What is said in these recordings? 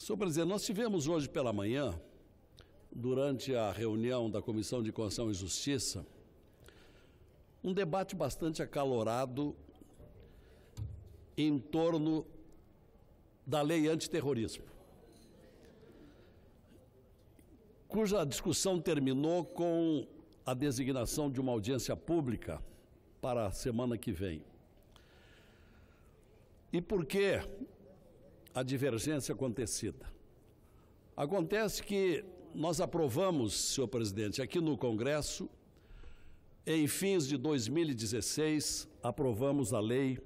Senhor presidente, nós tivemos hoje pela manhã, durante a reunião da Comissão de Constituição e Justiça, um debate bastante acalorado em torno da lei antiterrorismo, cuja discussão terminou com a designação de uma audiência pública para a semana que vem. E por quê? a divergência acontecida. Acontece que nós aprovamos, senhor presidente, aqui no Congresso, em fins de 2016, aprovamos a lei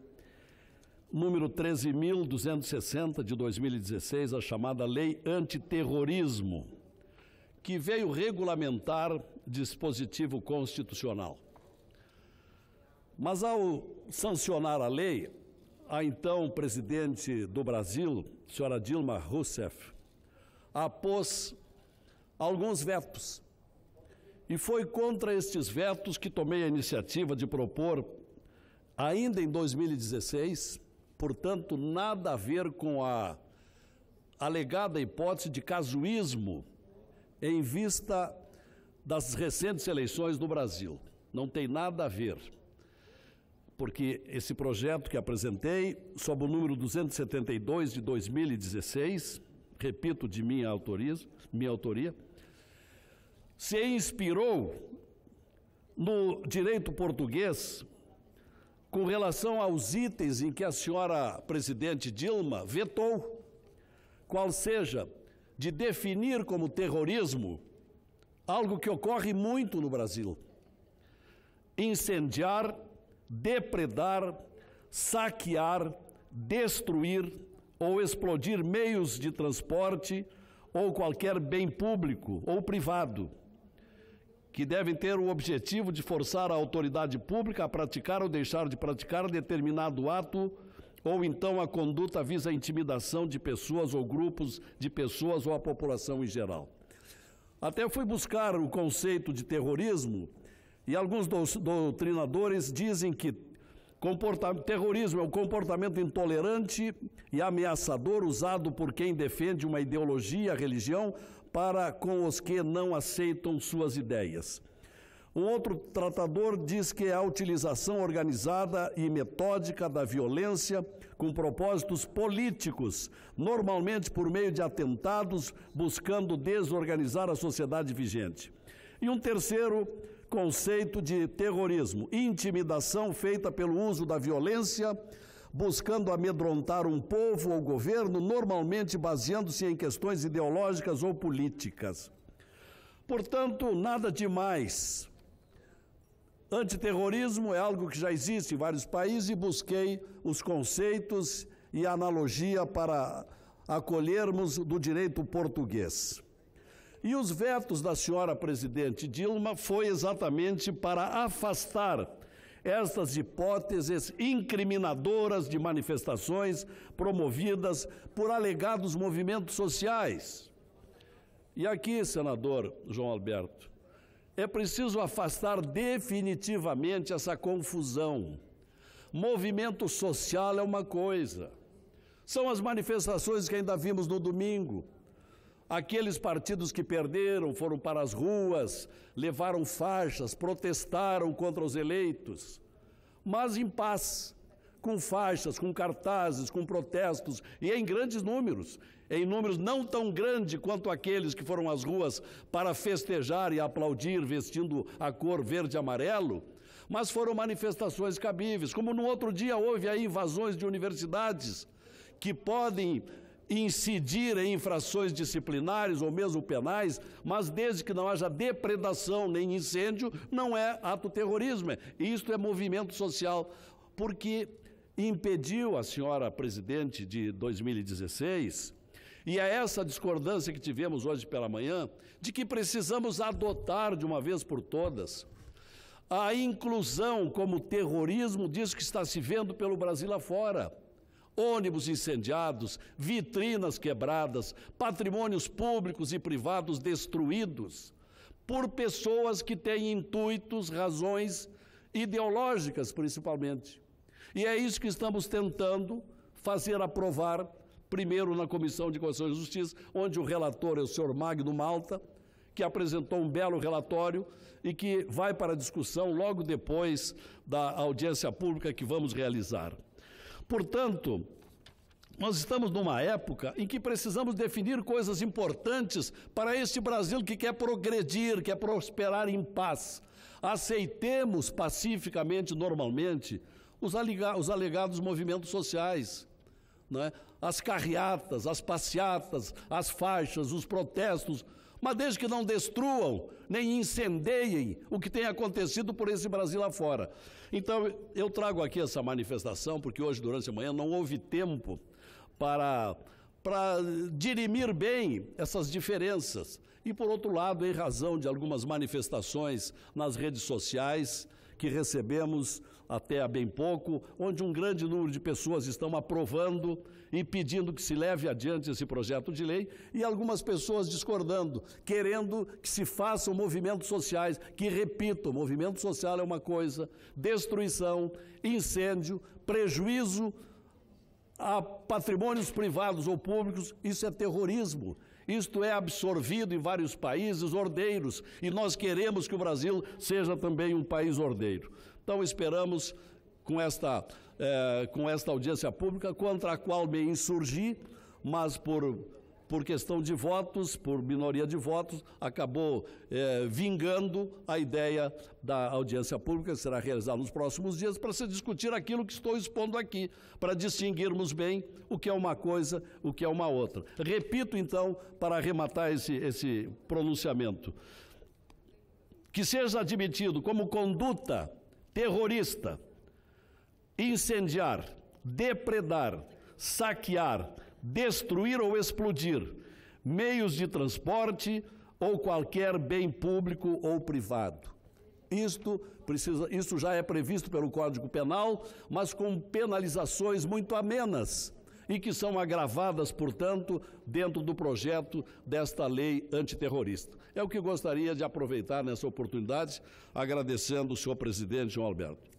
número 13.260 de 2016, a chamada Lei Antiterrorismo, que veio regulamentar dispositivo constitucional. Mas ao sancionar a lei, a então presidente do Brasil, senhora Dilma Rousseff, após alguns vetos. E foi contra estes vetos que tomei a iniciativa de propor, ainda em 2016, portanto, nada a ver com a alegada hipótese de casuísmo em vista das recentes eleições do Brasil. Não tem nada a ver porque esse projeto que apresentei, sob o número 272 de 2016, repito, de minha, autoriza, minha autoria, se inspirou no direito português com relação aos itens em que a senhora presidente Dilma vetou, qual seja de definir como terrorismo algo que ocorre muito no Brasil, incendiar depredar, saquear, destruir ou explodir meios de transporte ou qualquer bem público ou privado, que devem ter o objetivo de forçar a autoridade pública a praticar ou deixar de praticar determinado ato ou então a conduta visa a intimidação de pessoas ou grupos de pessoas ou a população em geral. Até fui buscar o conceito de terrorismo e alguns doutrinadores dizem que terrorismo é um comportamento intolerante e ameaçador usado por quem defende uma ideologia, religião, para com os que não aceitam suas ideias. Um outro tratador diz que é a utilização organizada e metódica da violência com propósitos políticos, normalmente por meio de atentados, buscando desorganizar a sociedade vigente. E um terceiro conceito de terrorismo, intimidação feita pelo uso da violência, buscando amedrontar um povo ou governo, normalmente baseando-se em questões ideológicas ou políticas. Portanto, nada de mais. Antiterrorismo é algo que já existe em vários países e busquei os conceitos e a analogia para acolhermos do direito português. E os vetos da senhora presidente Dilma foi exatamente para afastar estas hipóteses incriminadoras de manifestações promovidas por alegados movimentos sociais. E aqui, senador João Alberto, é preciso afastar definitivamente essa confusão. Movimento social é uma coisa. São as manifestações que ainda vimos no domingo, Aqueles partidos que perderam foram para as ruas, levaram faixas, protestaram contra os eleitos, mas em paz, com faixas, com cartazes, com protestos e em grandes números, em números não tão grandes quanto aqueles que foram às ruas para festejar e aplaudir vestindo a cor verde e amarelo, mas foram manifestações cabíveis, como no outro dia houve aí invasões de universidades que podem incidir em infrações disciplinares ou mesmo penais, mas desde que não haja depredação nem incêndio, não é ato terrorismo. Isto é movimento social, porque impediu a senhora presidente de 2016 e é essa discordância que tivemos hoje pela manhã, de que precisamos adotar de uma vez por todas a inclusão como terrorismo disso que está se vendo pelo Brasil afora ônibus incendiados, vitrinas quebradas, patrimônios públicos e privados destruídos por pessoas que têm intuitos, razões ideológicas principalmente. E é isso que estamos tentando fazer aprovar, primeiro na Comissão de Constituição e Justiça, onde o relator é o senhor Magno Malta, que apresentou um belo relatório e que vai para discussão logo depois da audiência pública que vamos realizar. Portanto, nós estamos numa época em que precisamos definir coisas importantes para este Brasil que quer progredir, quer prosperar em paz. Aceitemos pacificamente, normalmente, os, os alegados movimentos sociais. é? As carreatas, as passeatas, as faixas, os protestos mas desde que não destruam nem incendeiem o que tem acontecido por esse Brasil lá fora. Então, eu trago aqui essa manifestação, porque hoje, durante a manhã, não houve tempo para para dirimir bem essas diferenças. E, por outro lado, em razão de algumas manifestações nas redes sociais que recebemos até há bem pouco, onde um grande número de pessoas estão aprovando e pedindo que se leve adiante esse projeto de lei, e algumas pessoas discordando, querendo que se façam movimentos sociais, que repito, movimento social é uma coisa, destruição, incêndio, prejuízo a patrimônios privados ou públicos, isso é terrorismo. Isto é absorvido em vários países ordeiros e nós queremos que o Brasil seja também um país ordeiro. Então esperamos com esta, eh, com esta audiência pública, contra a qual me insurgi, mas por, por questão de votos, por minoria de votos, acabou eh, vingando a ideia da audiência pública, que será realizada nos próximos dias, para se discutir aquilo que estou expondo aqui, para distinguirmos bem o que é uma coisa, o que é uma outra. Repito, então, para arrematar esse, esse pronunciamento. Que seja admitido como conduta terrorista, incendiar, depredar, saquear, destruir ou explodir meios de transporte ou qualquer bem público ou privado. Isto, precisa, isto já é previsto pelo Código Penal, mas com penalizações muito amenas e que são agravadas, portanto, dentro do projeto desta lei antiterrorista. É o que gostaria de aproveitar nessa oportunidade, agradecendo o senhor presidente João Alberto.